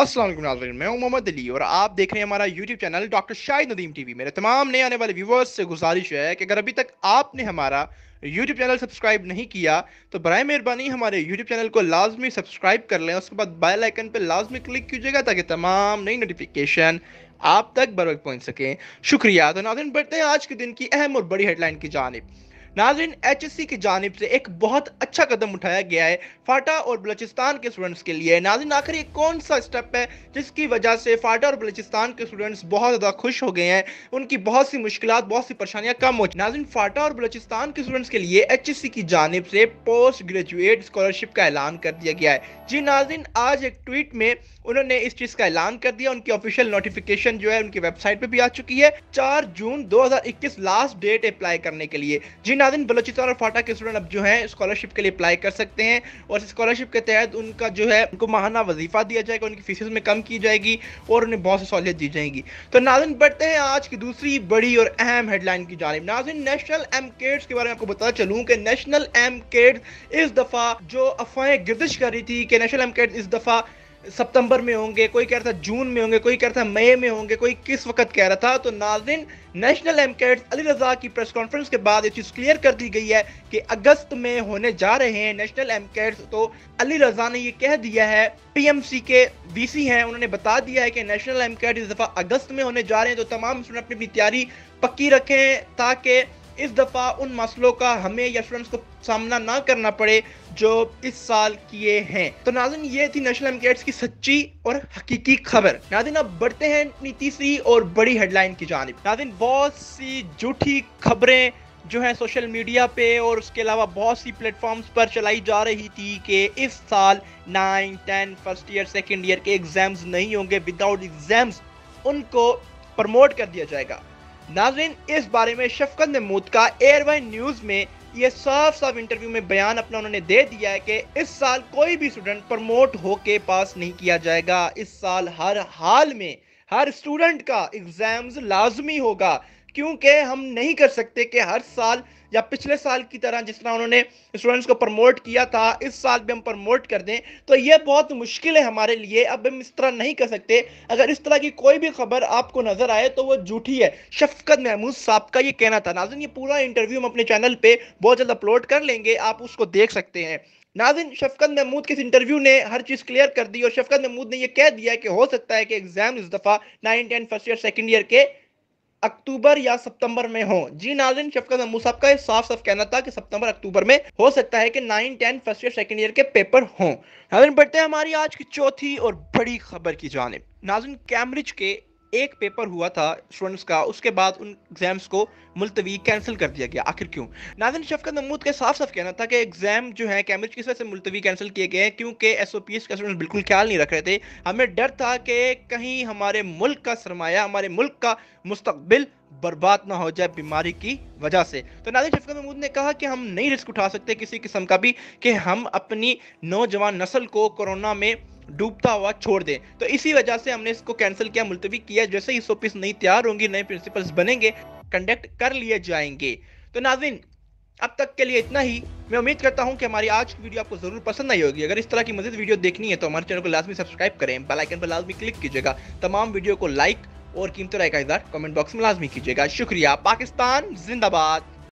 असलम नाजरीन मैं हूं मोहम्मद अली और आप देख रहे हैं हमारा YouTube channel doctor Shahid Nadeem TV मेरे तमाम नए आने वाले व्यूवर्स से गुजारिश है कि अगर अभी तक आपने हमारा YouTube चैनल सब्सक्राइब नहीं किया तो बर मेहरबानी हमारे YouTube चैनल को लाजमी सब्सक्राइब कर लें उसके बाद बेल आइकन पर लाजमी क्लिक कीजिएगा ताकि तमाम नई नोटिफिकेशन आप तक बर पहुँच सकें शुक्रिया तो नाजन बढ़ते हैं आज के दिन की अहम और बड़ी हेडलाइन की जानब नाजरीन एच एस सी की जानब से एक बहुत अच्छा कदम उठाया गया है फाटा और बलूचिस्तान के स्टूडेंट्स के लिए नाजरीन आखिर ये कौन सा स्टेप है जिसकी वजह से फाटा और बलूचिस्तान के स्टूडेंट्स बहुत ज़्यादा खुश हो गए हैं उनकी बहुत सी मुश्किल बहुत सी परेशानियाँ कम हो नाजरीन फाटा और बलूचिस्तान के स्टूडेंट्स के लिए एच एस सी की जानब से पोस्ट ग्रेजुएट स्कॉलरशिप का ऐलान कर दिया गया है जी नाजरीन आज एक ट्वीट में उन्होंने इस चीज़ का ऐलान कर दिया उनकी ऑफिशियल नोटिफिकेशन जो है उनकी वेबसाइट पर भी आ चुकी है चार जून दो लास्ट डेट अप्लाई करने के लिए जिन नादिन बलोचिस्तान और फाटा के स्टूडेंट अब जो है स्कॉलरशिप के लिए अप्लाई कर सकते हैं और स्कॉलरशिप के तहत उनका जो है उनको माहाना वजीफा दिया जाएगा उनकी फीस में कम की जाएगी और उन्हें बहुत सी सहूलियत दी जाएगी तो नाजिन बढ़ते हैं आज की दूसरी बड़ी और अहम हेडलाइन की जानब नाजिन नेशनल एम केड्स के बारे में आपको बता चलूँ कि नेशनल एम केड्स इस दफ़ा जो अफवाहें गिरदिश कर रही थी कि नेशनल एम केड्स इस दफ़ा सितंबर में होंगे कोई कह रहा था जून में होंगे कोई कह रहा था मई में होंगे कोई किस वक्त कह रहा था तो नाजिन नेशनल कैट अली रजा की प्रेस कॉन्फ्रेंस के बाद ये चीज़ क्लियर कर दी गई है कि अगस्त में होने जा रहे हैं नेशनल कैट्स तो अली रजा ने ये कह दिया है पीएमसी के वीसी हैं उन्होंने बता दिया है कि नेशनल एमकेट इस दफ़ा अगस्त में होने जा रहे हैं तो तमाम स्टूडेंट अपनी अपनी तैयारी पक्की रखें ताकि इस दफ़ा उन मसलों का हमें या स्टूडेंट्स को सामना ना करना पड़े जो इस साल किए हैं तो नाजिन ये थी नेशनल एमकेट्स की सच्ची और हकीकी खबर नाजिन अब बढ़ते हैं अपनी तीसरी और बड़ी हेडलाइन की जानब नाजिन बहुत सी झूठी खबरें जो है सोशल मीडिया पे और उसके अलावा बहुत सी प्लेटफॉर्म्स पर चलाई जा रही थी कि इस साल nine ten first year second year के एग्ज़ाम्स नहीं होंगे विदाउट एग्ज़ाम्स उनको प्रमोट कर दिया जाएगा नाजिन इस बारे में शफकत महमूद का एयरवाइन न्यूज़ में ये साफ साफ इंटरव्यू में बयान अपना उन्होंने दे दिया है कि इस साल कोई भी स्टूडेंट प्रमोट होके पास नहीं किया जाएगा इस साल हर हाल में हर स्टूडेंट का एग्जाम्स लाजमी होगा क्योंकि हम नहीं कर सकते कि हर साल या पिछले साल की तरह जिस तरह उन्होंने स्टूडेंट्स को प्रमोट किया था इस साल भी हम प्रमोट कर दें तो ये बहुत मुश्किल है हमारे लिए अब हम इस तरह नहीं कर सकते अगर इस तरह की कोई भी खबर आपको नजर आए तो वो झूठी है शफकत महमूद साहब का ये कहना था नाजन ये पूरा इंटरव्यू हम अपने चैनल पर बहुत जल्द अपलोड कर लेंगे आप उसको देख सकते हैं नाजिन शफकत महमूद के इस इंटरव्यू ने हर चीज़ क्लियर कर दी और शफकत महमूद ने यह कह दिया कि हो सकता है कि एग्ज़ाम इस दफ़ा nine ten first year second year के अक्टूबर या सितंबर में हो जी नाजिन शफकत महमूद साहब का साफ साफ कहना था कि सितंबर अक्टूबर में हो सकता है कि nine ten first year second year के पेपर हों नाजिन बढ़ते हैं हमारी आज की चौथी और बड़ी खबर की जानब नाजिन कैम्ब्रिज के एक पेपर हुआ था स्टूडेंट्स का उसके बाद उन एग्जाम्स को मुलतवी कैंसिल कर दिया गया आखिर क्यों नाजन शफकत महमूद का साफ साफ कहना था कि एग्जाम जो है कैम्ब्रिज किस वजह से मुलतवी कैंसिल किए गए हैं क्योंकि एस ओ पी एस का स्टूडेंट बिल्कुल ख्याल नहीं रख रहे थे हमें डर था कि कहीं हमारे मुल्क का सरमाया हमारे मुल्क का मुस्तबिल बर्बाद ना हो जाए बीमारी की वजह से तो नाजिर शफकत महमूद ने कहा कि हम नहीं रिस्क उठा सकते किसी किस्म का भी कि हम अपनी नौजवान नस्ल को कोरोना में डूबता हुआ छोड़ दें तो इसी वजह से हमने इसको कैंसिल किया मुलतवी किया जैसे ही सोपिस नई तैयार होंगी नए प्रिंसिपल्स बनेंगे कंडक्ट कर लिए जाएंगे तो नाजिन अब तक के लिए इतना ही मैं उम्मीद करता हूं कि हमारी आज की वीडियो आपको जरूर पसंद आई होगी अगर इस तरह की मजीद वीडियो देखनी है तो हमारे चैनल को लाजमी सब्सक्राइब करें बेल आइकन पर लाजमी क्लिक कीजिएगा तमाम वीडियो को लाइक और कीमत राय का इजार कमेंट बॉक्स में लाजमी कीजिएगा शुक्रिया पाकिस्तान जिंदाबाद